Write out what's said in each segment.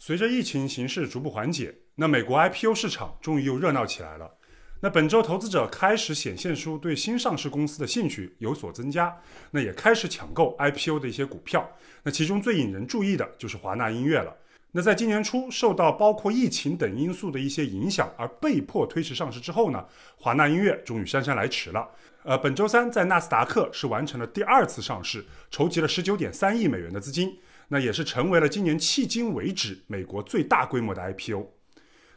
随着疫情形势逐步缓解，那美国 IPO 市场终于又热闹起来了。那本周投资者开始显现出对新上市公司的兴趣有所增加，那也开始抢购 IPO 的一些股票。那其中最引人注意的就是华纳音乐了。那在今年初受到包括疫情等因素的一些影响而被迫推迟上市之后呢，华纳音乐终于姗姗来迟了。呃，本周三在纳斯达克是完成了第二次上市，筹集了十九点三亿美元的资金。那也是成为了今年迄今为止美国最大规模的 IPO。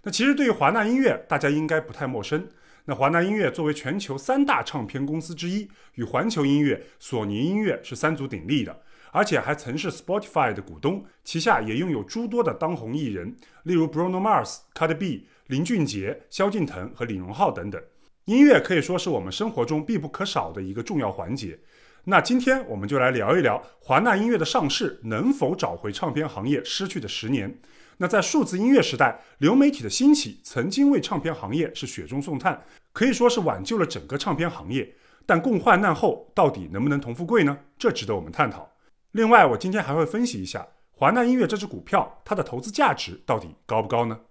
那其实对于华纳音乐，大家应该不太陌生。那华纳音乐作为全球三大唱片公司之一，与环球音乐、索尼音乐是三足鼎立的，而且还曾是 Spotify 的股东，旗下也拥有诸多的当红艺人，例如 Bruno Mars、Cardi B、林俊杰、萧敬腾和李荣浩等等。音乐可以说是我们生活中必不可少的一个重要环节。那今天我们就来聊一聊华纳音乐的上市能否找回唱片行业失去的十年。那在数字音乐时代，流媒体的兴起曾经为唱片行业是雪中送炭，可以说是挽救了整个唱片行业。但共患难后，到底能不能同富贵呢？这值得我们探讨。另外，我今天还会分析一下华纳音乐这只股票，它的投资价值到底高不高呢？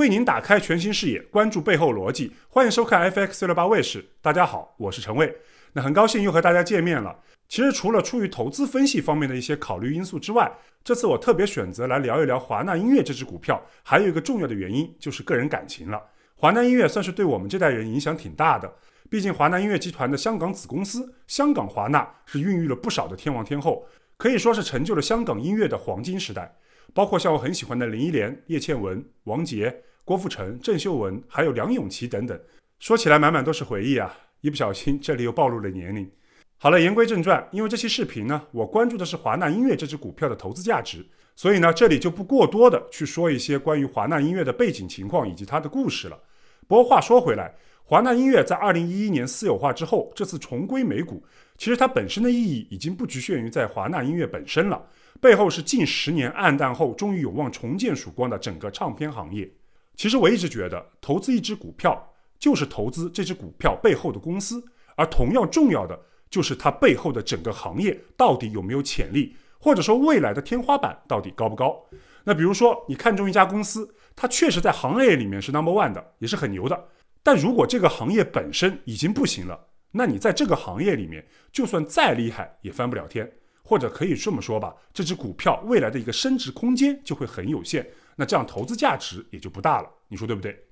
为您打开全新视野，关注背后逻辑，欢迎收看 FX 六八卫视。大家好，我是陈卫。那很高兴又和大家见面了。其实除了出于投资分析方面的一些考虑因素之外，这次我特别选择来聊一聊华纳音乐这只股票，还有一个重要的原因就是个人感情了。华纳音乐算是对我们这代人影响挺大的，毕竟华纳音乐集团的香港子公司香港华纳是孕育了不少的天王天后，可以说是成就了香港音乐的黄金时代。包括像我很喜欢的林忆莲、叶倩文、王杰。郭富城、郑秀文，还有梁咏琪等等，说起来满满都是回忆啊！一不小心这里又暴露了年龄。好了，言归正传，因为这期视频呢，我关注的是华纳音乐这支股票的投资价值，所以呢，这里就不过多的去说一些关于华纳音乐的背景情况以及它的故事了。不过话说回来，华纳音乐在2011年私有化之后，这次重归美股，其实它本身的意义已经不局限于在华纳音乐本身了，背后是近十年暗淡后终于有望重建曙光的整个唱片行业。其实我一直觉得，投资一只股票就是投资这只股票背后的公司，而同样重要的就是它背后的整个行业到底有没有潜力，或者说未来的天花板到底高不高。那比如说，你看中一家公司，它确实在行业里面是 number one 的，也是很牛的。但如果这个行业本身已经不行了，那你在这个行业里面就算再厉害也翻不了天，或者可以这么说吧，这只股票未来的一个升值空间就会很有限。那这样投资价值也就不大了，你说对不对？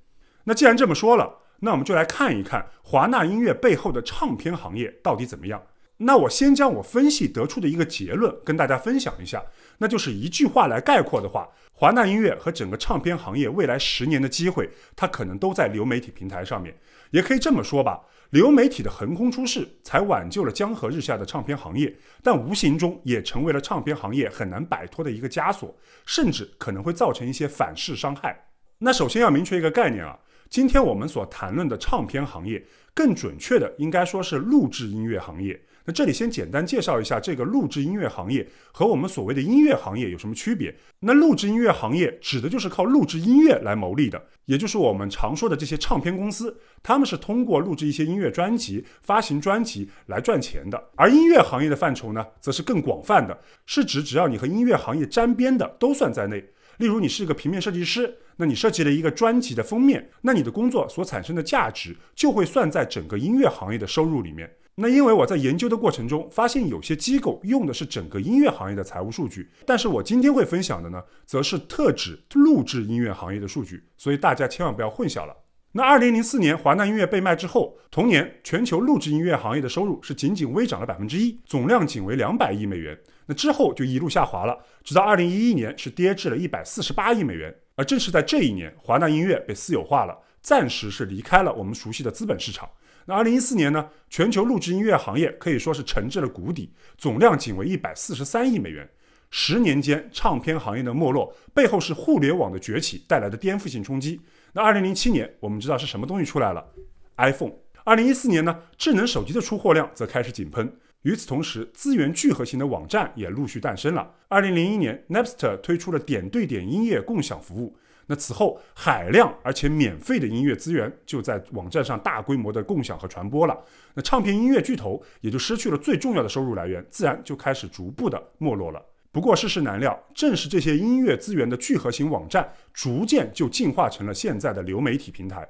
那既然这么说了，那我们就来看一看华纳音乐背后的唱片行业到底怎么样。那我先将我分析得出的一个结论跟大家分享一下，那就是一句话来概括的话，华纳音乐和整个唱片行业未来十年的机会，它可能都在流媒体平台上面。也可以这么说吧，流媒体的横空出世，才挽救了江河日下的唱片行业，但无形中也成为了唱片行业很难摆脱的一个枷锁，甚至可能会造成一些反噬伤害。那首先要明确一个概念啊，今天我们所谈论的唱片行业，更准确的应该说是录制音乐行业。那这里先简单介绍一下这个录制音乐行业和我们所谓的音乐行业有什么区别？那录制音乐行业指的就是靠录制音乐来谋利的，也就是我们常说的这些唱片公司，他们是通过录制一些音乐专辑、发行专辑来赚钱的。而音乐行业的范畴呢，则是更广泛的，是指只要你和音乐行业沾边的都算在内。例如，你是一个平面设计师，那你设计了一个专辑的封面，那你的工作所产生的价值就会算在整个音乐行业的收入里面。那因为我在研究的过程中发现，有些机构用的是整个音乐行业的财务数据，但是我今天会分享的呢，则是特指录制音乐行业的数据，所以大家千万不要混淆了。那二零零四年华纳音乐被卖之后，同年全球录制音乐行业的收入是仅仅微涨了百分之一，总量仅为两百亿美元。那之后就一路下滑了，直到二零一一年是跌至了一百四十八亿美元。而正是在这一年，华纳音乐被私有化了，暂时是离开了我们熟悉的资本市场。那二零一四年呢？全球录制音乐行业可以说是沉至了谷底，总量仅为一百四十三亿美元。十年间，唱片行业的没落背后是互联网的崛起带来的颠覆性冲击。那二零零七年，我们知道是什么东西出来了？iPhone。二零一四年呢？智能手机的出货量则开始井喷。与此同时，资源聚合型的网站也陆续诞生了。二零零一年，Netster 推出了点对点音乐共享服务。那此后，海量而且免费的音乐资源就在网站上大规模的共享和传播了。那唱片音乐巨头也就失去了最重要的收入来源，自然就开始逐步的没落了。不过世事难料，正是这些音乐资源的聚合型网站，逐渐就进化成了现在的流媒体平台。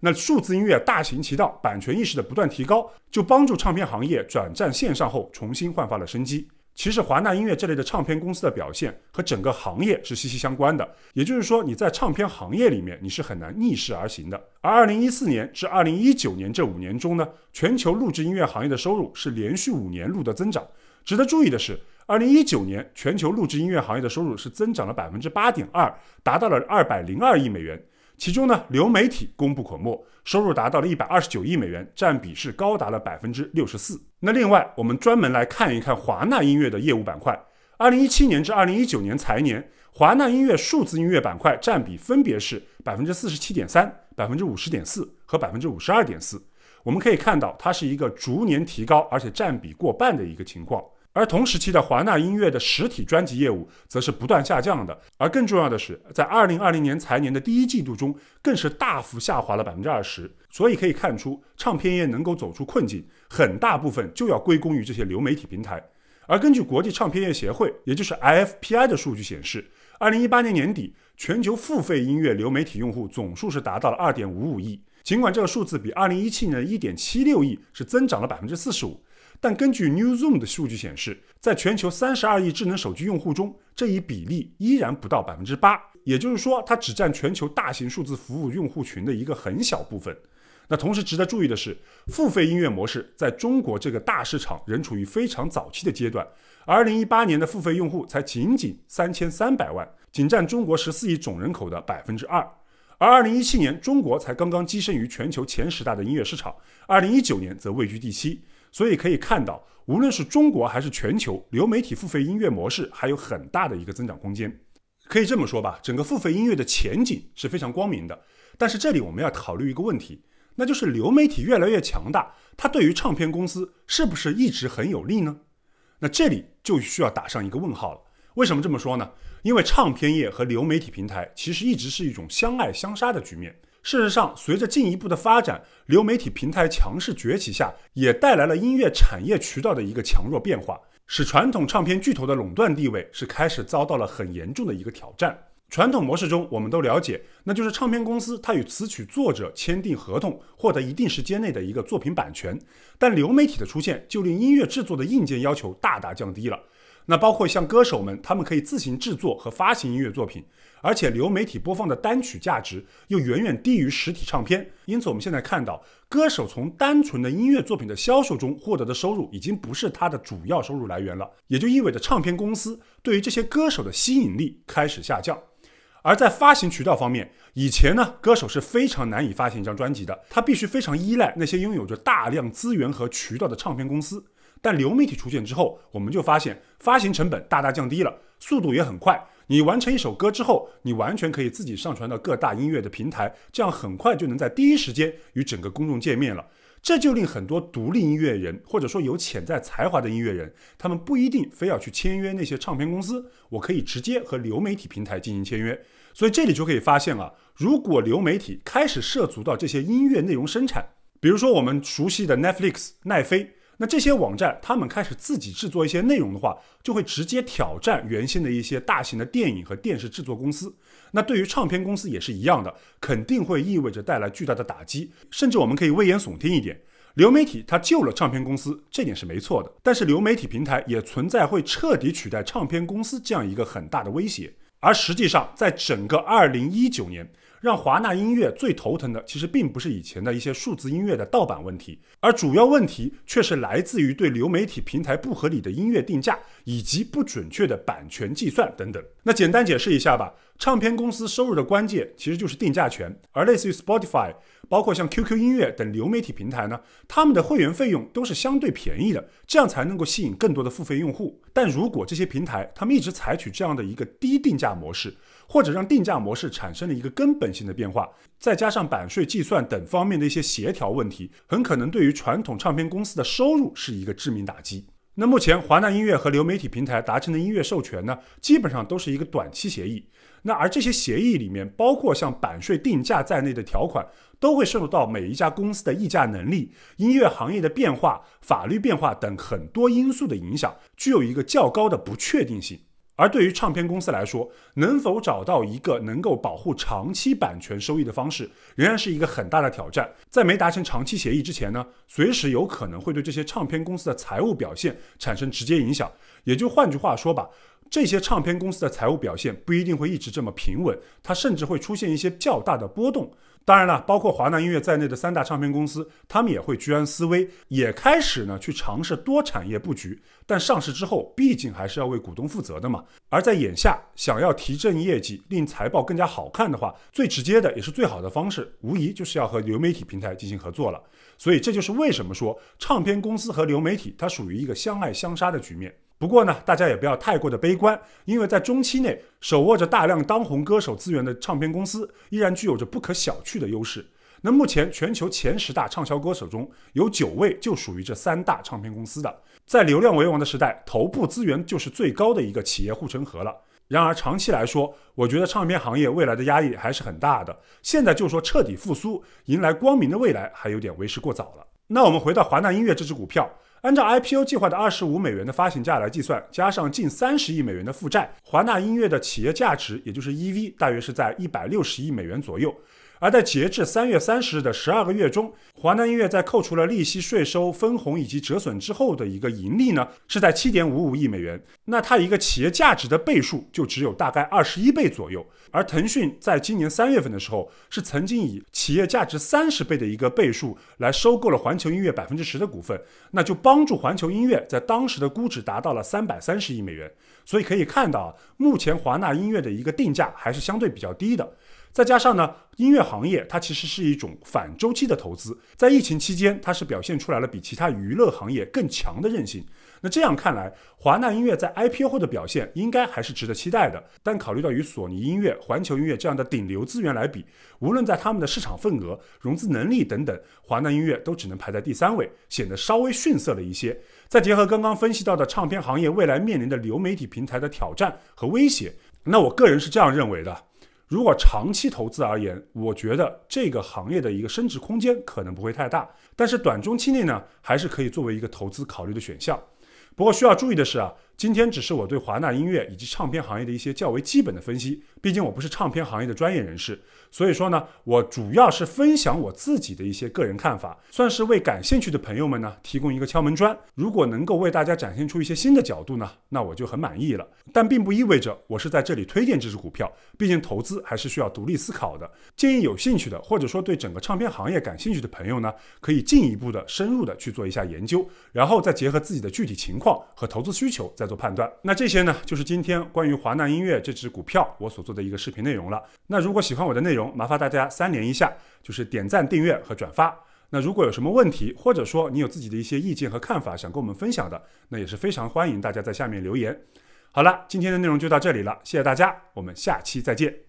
那数字音乐大行其道，版权意识的不断提高，就帮助唱片行业转战线上后，重新焕发了生机。其实，华纳音乐这类的唱片公司的表现和整个行业是息息相关的。也就是说，你在唱片行业里面，你是很难逆势而行的。而二零一四年至二零一九年这五年中呢，全球录制音乐行业的收入是连续五年录的增长。值得注意的是，二零一九年全球录制音乐行业的收入是增长了百分之八点二，达到了二百零二亿美元。其中呢，流媒体功不可没，收入达到了一百二十九亿美元，占比是高达了百分之六十四。那另外，我们专门来看一看华纳音乐的业务板块。二零一七年至二零一九年财年，华纳音乐数字音乐板块占比分别是百分之四十七点三、百分之五十点四和百分之五十二点四。我们可以看到，它是一个逐年提高，而且占比过半的一个情况。而同时期的华纳音乐的实体专辑业务则是不断下降的，而更重要的是，在二零二零年财年的第一季度中，更是大幅下滑了百分之二十。所以可以看出，唱片业能够走出困境，很大部分就要归功于这些流媒体平台。而根据国际唱片业协会，也就是 IFPI 的数据显示，二零一八年年底，全球付费音乐流媒体用户总数是达到了二点五五亿，尽管这个数字比二零一七年的一点七六亿是增长了百分之四十五。但根据 Newzoo m 的数据显示，在全球三十二亿智能手机用户中，这一比例依然不到百分之八，也就是说，它只占全球大型数字服务用户群的一个很小部分。那同时值得注意的是，付费音乐模式在中国这个大市场仍处于非常早期的阶段。二零一八年的付费用户才仅仅三千三百万，仅占中国十四亿总人口的百分之二。而二零一七年，中国才刚刚跻身于全球前十大的音乐市场，二零一九年则位居第七。所以可以看到，无论是中国还是全球，流媒体付费音乐模式还有很大的一个增长空间。可以这么说吧，整个付费音乐的前景是非常光明的。但是这里我们要考虑一个问题，那就是流媒体越来越强大，它对于唱片公司是不是一直很有利呢？那这里就需要打上一个问号了。为什么这么说呢？因为唱片业和流媒体平台其实一直是一种相爱相杀的局面。事实上，随着进一步的发展，流媒体平台强势崛起下，也带来了音乐产业渠道的一个强弱变化，使传统唱片巨头的垄断地位是开始遭到了很严重的一个挑战。传统模式中，我们都了解，那就是唱片公司它与词曲作者签订合同，获得一定时间内的一个作品版权。但流媒体的出现，就令音乐制作的硬件要求大大降低了。那包括像歌手们，他们可以自行制作和发行音乐作品。而且流媒体播放的单曲价值又远远低于实体唱片，因此我们现在看到，歌手从单纯的音乐作品的销售中获得的收入已经不是他的主要收入来源了，也就意味着唱片公司对于这些歌手的吸引力开始下降。而在发行渠道方面，以前呢，歌手是非常难以发行一张专辑的，他必须非常依赖那些拥有着大量资源和渠道的唱片公司。但流媒体出现之后，我们就发现发行成本大大降低了，速度也很快。你完成一首歌之后，你完全可以自己上传到各大音乐的平台，这样很快就能在第一时间与整个公众见面了。这就令很多独立音乐人，或者说有潜在才华的音乐人，他们不一定非要去签约那些唱片公司，我可以直接和流媒体平台进行签约。所以这里就可以发现啊，如果流媒体开始涉足到这些音乐内容生产，比如说我们熟悉的 Netflix 奈飞。那这些网站，他们开始自己制作一些内容的话，就会直接挑战原先的一些大型的电影和电视制作公司。那对于唱片公司也是一样的，肯定会意味着带来巨大的打击。甚至我们可以危言耸听一点，流媒体它救了唱片公司，这点是没错的。但是流媒体平台也存在会彻底取代唱片公司这样一个很大的威胁。而实际上，在整个二零一九年。让华纳音乐最头疼的，其实并不是以前的一些数字音乐的盗版问题，而主要问题却是来自于对流媒体平台不合理的音乐定价，以及不准确的版权计算等等。那简单解释一下吧，唱片公司收入的关键其实就是定价权，而类似于 Spotify。包括像 QQ 音乐等流媒体平台呢，他们的会员费用都是相对便宜的，这样才能够吸引更多的付费用户。但如果这些平台他们一直采取这样的一个低定价模式，或者让定价模式产生了一个根本性的变化，再加上版税计算等方面的一些协调问题，很可能对于传统唱片公司的收入是一个致命打击。那目前华纳音乐和流媒体平台达成的音乐授权呢，基本上都是一个短期协议。那而这些协议里面，包括像版税定价在内的条款，都会受到每一家公司的议价能力、音乐行业的变化、法律变化等很多因素的影响，具有一个较高的不确定性。而对于唱片公司来说，能否找到一个能够保护长期版权收益的方式，仍然是一个很大的挑战。在没达成长期协议之前呢，随时有可能会对这些唱片公司的财务表现产生直接影响。也就换句话说吧。这些唱片公司的财务表现不一定会一直这么平稳，它甚至会出现一些较大的波动。当然了，包括华纳音乐在内的三大唱片公司，他们也会居安思危，也开始呢去尝试多产业布局。但上市之后，毕竟还是要为股东负责的嘛。而在眼下，想要提振业绩，令财报更加好看的话，最直接的也是最好的方式，无疑就是要和流媒体平台进行合作了。所以，这就是为什么说唱片公司和流媒体它属于一个相爱相杀的局面。不过呢，大家也不要太过的悲观，因为在中期内，手握着大量当红歌手资源的唱片公司，依然具有着不可小觑的优势。那目前全球前十大畅销歌手中，有九位就属于这三大唱片公司的。在流量为王的时代，头部资源就是最高的一个企业护城河了。然而长期来说，我觉得唱片行业未来的压力还是很大的。现在就说彻底复苏，迎来光明的未来，还有点为时过早了。那我们回到华纳音乐这只股票。按照 IPO 计划的二十五美元的发行价来计算，加上近三十亿美元的负债，华纳音乐的企业价值，也就是 EV，大约是在一百六十亿美元左右。而在截至三月三十日的十二个月中，华南音乐在扣除了利息、税收、分红以及折损之后的一个盈利呢，是在七点五五亿美元。那它一个企业价值的倍数就只有大概二十一倍左右。而腾讯在今年三月份的时候，是曾经以企业价值三十倍的一个倍数来收购了环球音乐百分之十的股份，那就帮助环球音乐在当时的估值达到了三百三十亿美元。所以可以看到，目前华纳音乐的一个定价还是相对比较低的。再加上呢，音乐行业它其实是一种反周期的投资，在疫情期间它是表现出来了比其他娱乐行业更强的韧性。那这样看来，华纳音乐在 IPO 后的表现应该还是值得期待的。但考虑到与索尼音乐、环球音乐这样的顶流资源来比，无论在他们的市场份额、融资能力等等，华纳音乐都只能排在第三位，显得稍微逊色了一些。再结合刚刚分析到的唱片行业未来面临的流媒体平台的挑战和威胁，那我个人是这样认为的。如果长期投资而言，我觉得这个行业的一个升值空间可能不会太大，但是短中期内呢，还是可以作为一个投资考虑的选项。不过需要注意的是啊。今天只是我对华纳音乐以及唱片行业的一些较为基本的分析，毕竟我不是唱片行业的专业人士，所以说呢，我主要是分享我自己的一些个人看法，算是为感兴趣的朋友们呢提供一个敲门砖。如果能够为大家展现出一些新的角度呢，那我就很满意了。但并不意味着我是在这里推荐这只股票，毕竟投资还是需要独立思考的。建议有兴趣的或者说对整个唱片行业感兴趣的朋友呢，可以进一步的深入的去做一下研究，然后再结合自己的具体情况和投资需求再。做判断。那这些呢，就是今天关于华纳音乐这只股票我所做的一个视频内容了。那如果喜欢我的内容，麻烦大家三连一下，就是点赞、订阅和转发。那如果有什么问题，或者说你有自己的一些意见和看法想跟我们分享的，那也是非常欢迎大家在下面留言。好了，今天的内容就到这里了，谢谢大家，我们下期再见。